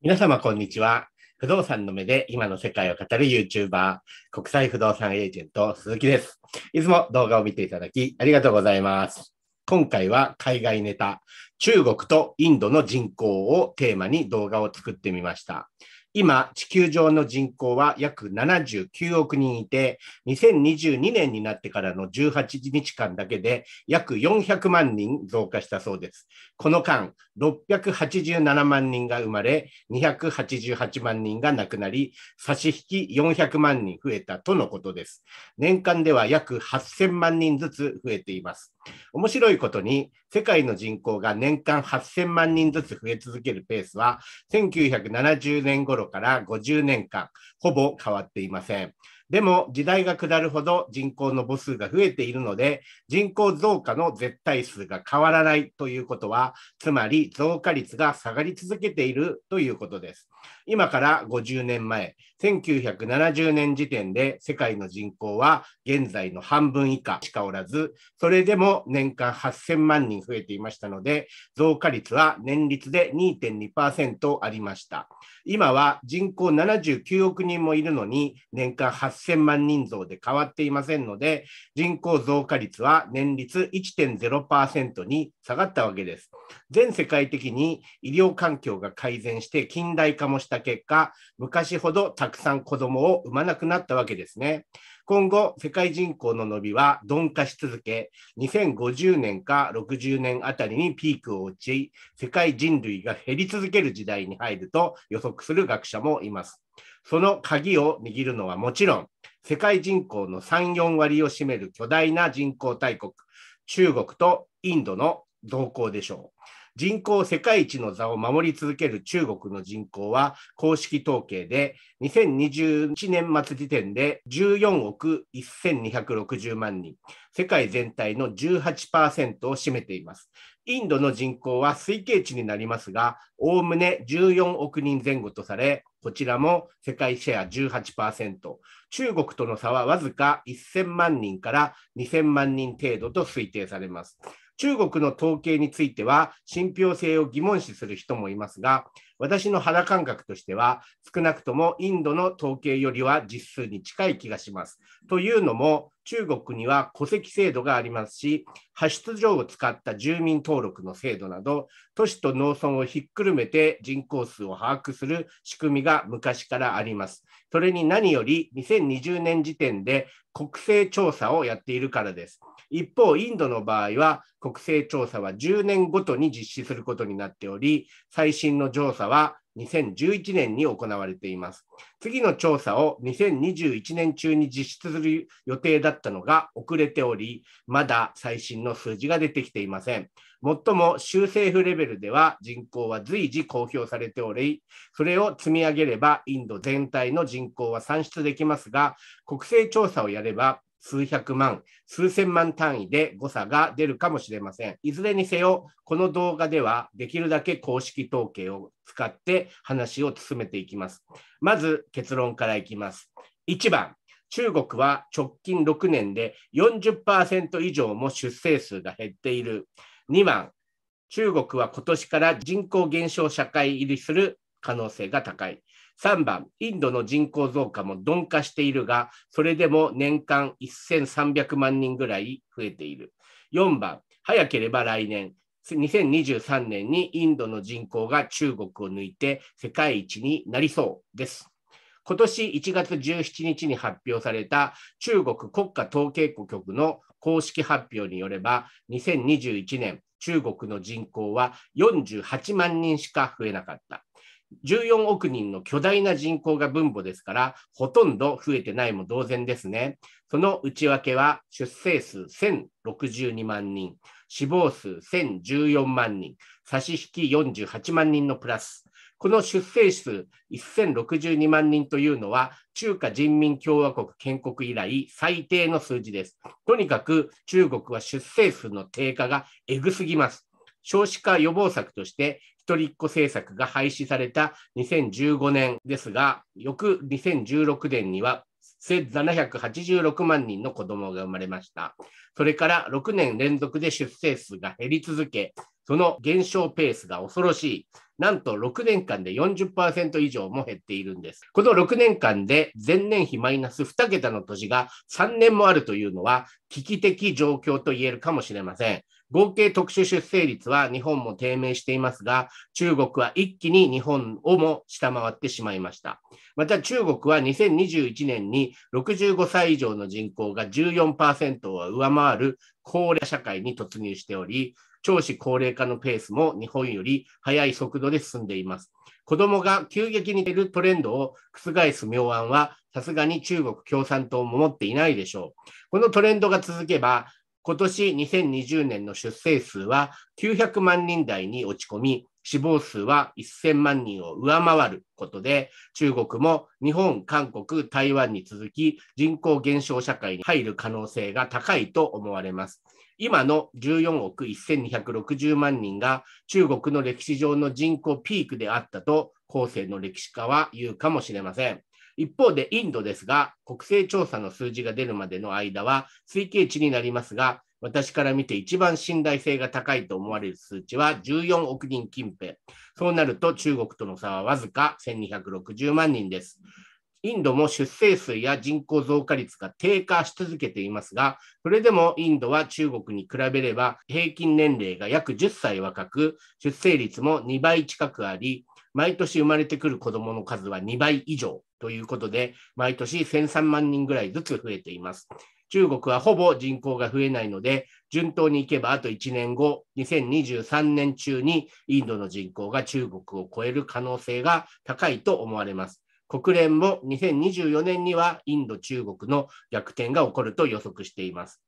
皆様、こんにちは。不動産の目で今の世界を語る YouTuber、国際不動産エージェント、鈴木です。いつも動画を見ていただき、ありがとうございます。今回は海外ネタ、中国とインドの人口をテーマに動画を作ってみました。今、地球上の人口は約79億人いて、2022年になってからの18日間だけで約400万人増加したそうです。この間、687万人が生まれ、288万人が亡くなり、差し引き400万人増えたとのことです。年間では約8000万人ずつ増えています。面白いことに、世界の人口が年間8000万人ずつ増え続けるペースは、1970年頃から50年間、ほぼ変わっていません。でも時代が下るほど人口の母数が増えているので、人口増加の絶対数が変わらないということは、つまり増加率が下がり続けているということです。今から50年前、1970年時点で世界の人口は現在の半分以下しかおらず、それでも年間8000万人増えていましたので、増加率は年率で2.2%ありました。今は人口79億人もいるのに、年間8000万人増で変わっていませんので、人口増加率は年率1.0%に下がったわけです。全世界的に医療環境が改善して近代化もした結果、昔ほどたくさん子供を産まなくなったわけですね。今後、世界人口の伸びは鈍化し続け、2050年か60年あたりにピークを打ち、世界人類が減り続ける時代に入ると予測する学者もいます。その鍵を握るのはもちろん、世界人口の3、4割を占める巨大な人口大国、中国とインドの動向でしょう。人口世界一の座を守り続ける中国の人口は公式統計で2021年末時点で14億1260万人、世界全体の18%を占めています。インドの人口は推計値になりますが、おおむね14億人前後とされ、こちらも世界シェア18%、中国との差はわずか1000万人から2000万人程度と推定されます。中国の統計については信憑性を疑問視する人もいますが、私の肌感覚としては、少なくともインドの統計よりは実数に近い気がします。というのも、中国には戸籍制度がありますし、派出所を使った住民登録の制度など、都市と農村をひっくるめて人口数を把握する仕組みが昔からあります。それに何より2020年時点で国勢調査をやっているからです。一方、インドの場合は国勢調査は10年ごとに実施することになっており、最新の調査は2011年に行われています。次の調査を2021年中に実施する予定だったのが遅れており、まだ最新の数字が出てきていません。もっとも州政府レベルでは人口は随時公表されており、それを積み上げればインド全体の人口は算出できますが、国勢調査をやれば数百万、数千万単位で誤差が出るかもしれません。いずれにせよ、この動画ではできるだけ公式統計を使って話を進めていきます。まず結論からいきます。1番、中国は直近6年で40%以上も出生数が減っている。2番、中国は今年から人口減少社会入りする可能性が高い。3番、インドの人口増加も鈍化しているが、それでも年間1300万人ぐらい増えている。4番、早ければ来年、2023年にインドの人口が中国を抜いて世界一になりそうです。今年1月17日に発表された中国国家統計局の公式発表によれば、2021年、中国の人口は48万人しか増えなかった。14億人の巨大な人口が分母ですから、ほとんど増えてないも同然ですね。その内訳は、出生数1062万人、死亡数1014万人、差し引き48万人のプラス。この出生数1062万人というのは、中華人民共和国建国以来最低の数字です。とにかく中国は出生数の低下がえぐすぎます。少子化予防策として、一人っ子政策が廃止された2015年ですが、翌2016年には1786万人の子供が生まれました。それから6年連続で出生数が減り続け、その減少ペースが恐ろしい。なんと6年間で40%以上も減っているんです。この6年間で前年比マイナス2桁の年が3年もあるというのは危機的状況と言えるかもしれません。合計特殊出生率は日本も低迷していますが、中国は一気に日本をも下回ってしまいました。また中国は2021年に65歳以上の人口が14%を上回る高齢社会に突入しており、少子高齢化のペースも日本より速い速度で進んでいます。子供が急激に減るトレンドを覆す妙案は、さすがに中国共産党も持っていないでしょう。このトレンドが続けば、今年2020年の出生数は900万人台に落ち込み、死亡数は1000万人を上回ることで、中国も日本、韓国、台湾に続き人口減少社会に入る可能性が高いと思われます。今の14億1260万人が中国の歴史上の人口ピークであったと後世の歴史家は言うかもしれません。一方でインドですが、国勢調査の数字が出るまでの間は推計値になりますが、私から見て一番信頼性が高いと思われる数値は14億人近辺。そうなると中国との差はわずか1260万人です。インドも出生数や人口増加率が低下し続けていますが、それでもインドは中国に比べれば平均年齢が約10歳若く、出生率も2倍近くあり、毎年生まれてくる子どもの数は2倍以上。ということで、毎年1003万人ぐらいずつ増えています。中国はほぼ人口が増えないので、順当にいけばあと1年後、2023年中にインドの人口が中国を超える可能性が高いと思われます。国連も2024年にはインド中国の逆転が起こると予測しています。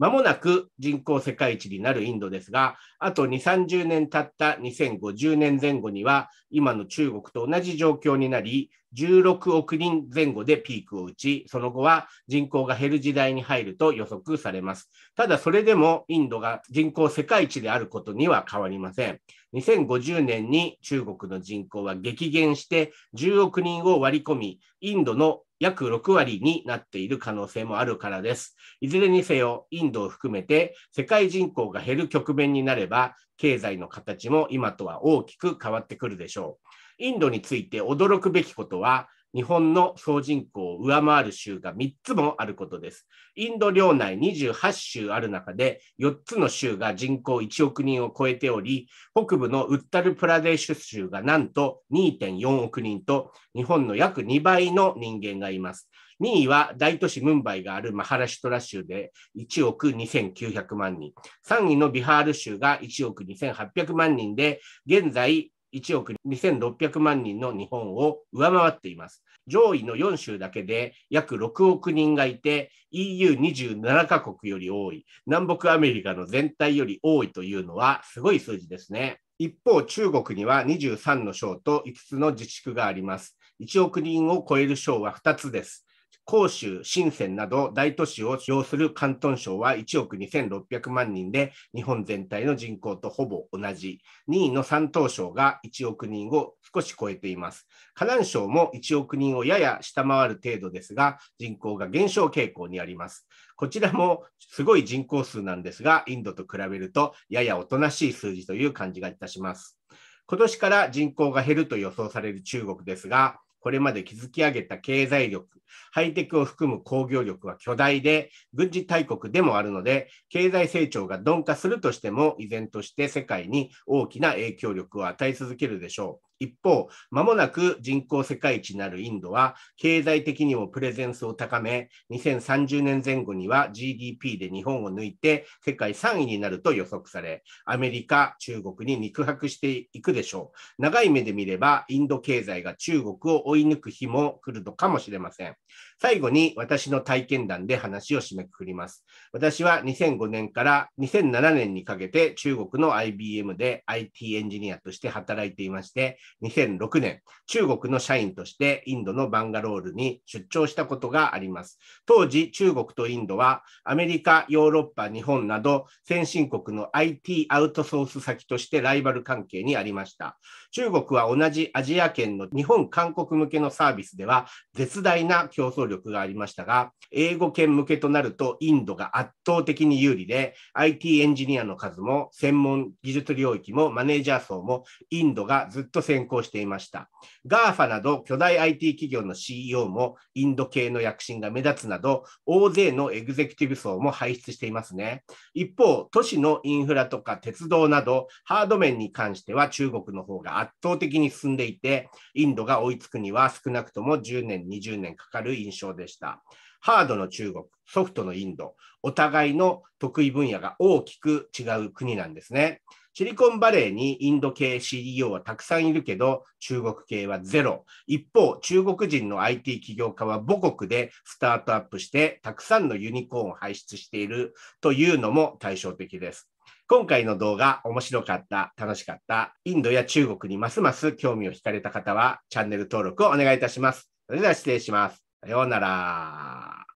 まもなく人口世界一になるインドですが、あと2、30年経った2050年前後には、今の中国と同じ状況になり、16億人前後でピークを打ち、その後は人口が減る時代に入ると予測されます。ただそれでもインドが人口世界一であることには変わりません。2050年に中国の人口は激減して10億人を割り込み、インドの約6割になっている可能性もあるからです。いずれにせよ、インドを含めて世界人口が減る局面になれば、経済の形も今とは大きく変わってくるでしょう。インドについて驚くべきことは、日本の総人口を上回る州が3つもあることです。インド領内28州ある中で4つの州が人口1億人を超えており、北部のウッタルプラデーシュ州がなんと2.4億人と日本の約2倍の人間がいます。2位は大都市ムンバイがあるマハラシュトラ州で1億2900万人。3位のビハール州が1億2800万人で、現在1億2600万人の日本を上回っています。上位の4州だけで約6億人がいて EU27 カ国より多い南北アメリカの全体より多いというのはすごい数字ですね一方中国には23の省と5つの自治区があります1億人を超える省は2つです広州、深センなど大都市を要する広東省は1億2600万人で日本全体の人口とほぼ同じ2位の山東省が1億人を少し超えています河南省も1億人をやや下回る程度ですが人口が減少傾向にありますこちらもすごい人口数なんですがインドと比べるとややおとなしい数字という感じがいたします今年から人口が減ると予想される中国ですがこれまで築き上げた経済力、ハイテクを含む工業力は巨大で、軍事大国でもあるので、経済成長が鈍化するとしても、依然として世界に大きな影響力を与え続けるでしょう。一方、まもなく人口世界一なるインドは、経済的にもプレゼンスを高め、2030年前後には GDP で日本を抜いて世界3位になると予測され、アメリカ、中国に肉薄していくでしょう。長い目で見れば、インド経済が中国を追い抜く日も来るのかもしれません。最後に私の体験談で話を締めくくります。私は2005年から2007年にかけて中国の IBM で IT エンジニアとして働いていまして、2006年、中国の社員としてインドのバンガロールに出張したことがあります。当時、中国とインドはアメリカ、ヨーロッパ、日本など先進国の IT アウトソース先としてライバル関係にありました。中国は同じアジア圏の日本、韓国向けのサービスでは絶大な競争力力がありましたが、英語圏向けとなるとインドが圧倒的に有利で、IT エンジニアの数も専門技術領域もマネージャー層もインドがずっと先行していました。GAFA など巨大 IT 企業の CEO もインド系の躍進が目立つなど、大勢のエグゼクティブ層も輩出していますね。一方、都市のインフラとか鉄道など、ハード面に関しては中国の方が圧倒的に進んでいて、インドが追いつくには少なくとも10年、20年かかる印印象でした。ハードの中国、ソフトのインド、お互いの得意分野が大きく違う国なんですね。シリコンバレーにインド系 CEO はたくさんいるけど、中国系はゼロ。一方、中国人の IT 起業家は母国でスタートアップして、たくさんのユニコーンを輩出しているというのも対照的です。今回の動画面白かった、楽しかった、インドや中国にますます興味を惹かれた方はチャンネル登録をお願いいたします。それでは失礼します。さようなら。